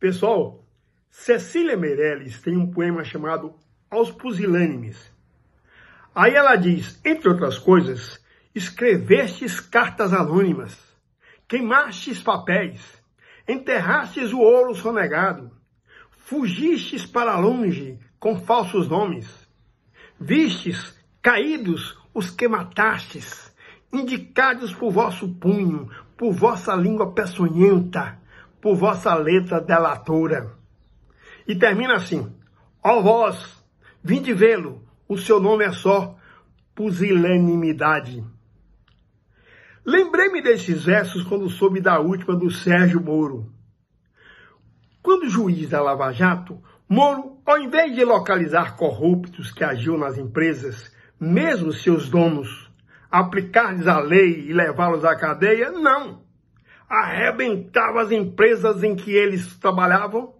Pessoal, Cecília Meirelles tem um poema chamado Aos Pusilânimes. Aí ela diz, entre outras coisas, escrevestes cartas anônimas, queimastes papéis, enterrastes o ouro sonegado, fugistes para longe com falsos nomes, vistes caídos os que matastes, indicados por vosso punho, por vossa língua peçonhenta, por vossa letra delatora. E termina assim: Ó vós, vinde vê-lo, o seu nome é só pusilanimidade. Lembrei-me destes versos quando soube da última do Sérgio Moro. Quando juiz da Lava Jato, Moro, ao invés de localizar corruptos que agiam nas empresas, mesmo seus donos, aplicar-lhes a lei e levá-los à cadeia, não arrebentava as empresas em que eles trabalhavam,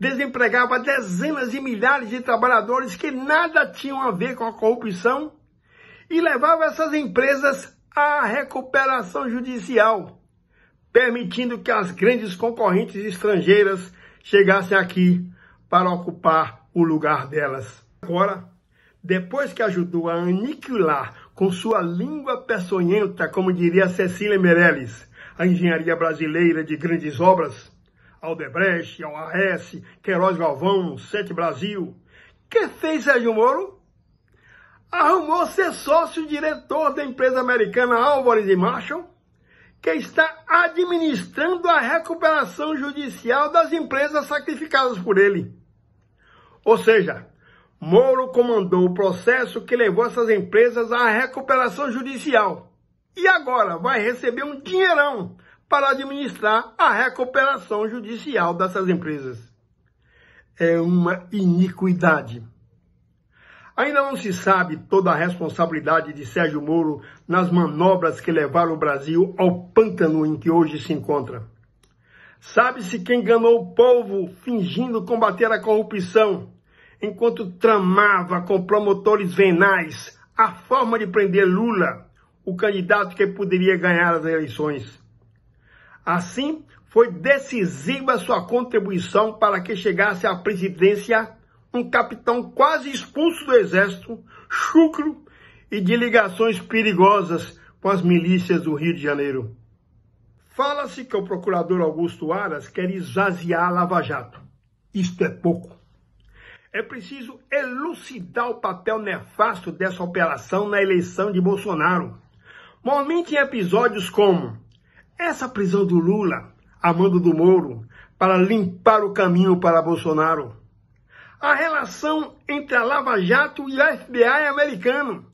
desempregava dezenas de milhares de trabalhadores que nada tinham a ver com a corrupção e levava essas empresas à recuperação judicial, permitindo que as grandes concorrentes estrangeiras chegassem aqui para ocupar o lugar delas. Agora, depois que ajudou a aniquilar com sua língua peçonhenta, como diria Cecília Meirelles, a engenharia brasileira de grandes obras, Aldebrecht, ao Queiroz Galvão, Sete Brasil. Que fez Sérgio Moro? Arrumou ser sócio-diretor da empresa americana Álvares e Marshall, que está administrando a recuperação judicial das empresas sacrificadas por ele. Ou seja, Moro comandou o processo que levou essas empresas à recuperação judicial e agora vai receber um dinheirão para administrar a recuperação judicial dessas empresas. É uma iniquidade. Ainda não se sabe toda a responsabilidade de Sérgio Moro nas manobras que levaram o Brasil ao pântano em que hoje se encontra. Sabe-se que enganou o povo fingindo combater a corrupção, enquanto tramava com promotores venais a forma de prender Lula o candidato que poderia ganhar as eleições. Assim, foi decisiva sua contribuição para que chegasse à presidência um capitão quase expulso do exército, chucro e de ligações perigosas com as milícias do Rio de Janeiro. Fala-se que o procurador Augusto Aras quer esvaziar a Lava Jato. Isto é pouco. É preciso elucidar o papel nefasto dessa operação na eleição de Bolsonaro. Normalmente em episódios como essa prisão do Lula, a mando do Moro, para limpar o caminho para Bolsonaro. A relação entre a Lava Jato e a FBI americano.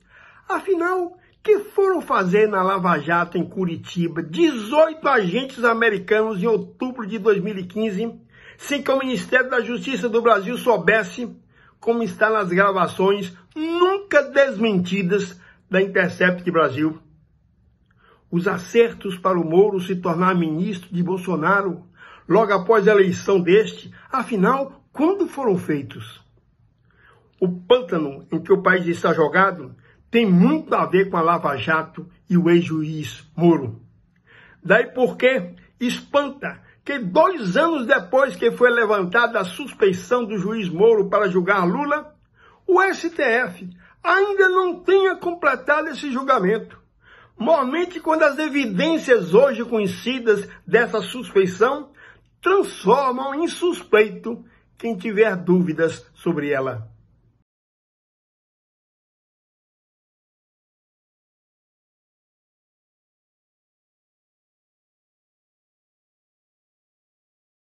Afinal, que foram fazer na Lava Jato em Curitiba 18 agentes americanos em outubro de 2015, sem que o Ministério da Justiça do Brasil soubesse, como está nas gravações nunca desmentidas da Intercept Brasil? os acertos para o Moro se tornar ministro de Bolsonaro logo após a eleição deste, afinal, quando foram feitos? O pântano em que o país está jogado tem muito a ver com a Lava Jato e o ex-juiz Moro. Daí porque espanta que dois anos depois que foi levantada a suspeição do juiz Moro para julgar Lula, o STF ainda não tenha completado esse julgamento. Mormente quando as evidências hoje conhecidas dessa suspeição transformam em suspeito quem tiver dúvidas sobre ela.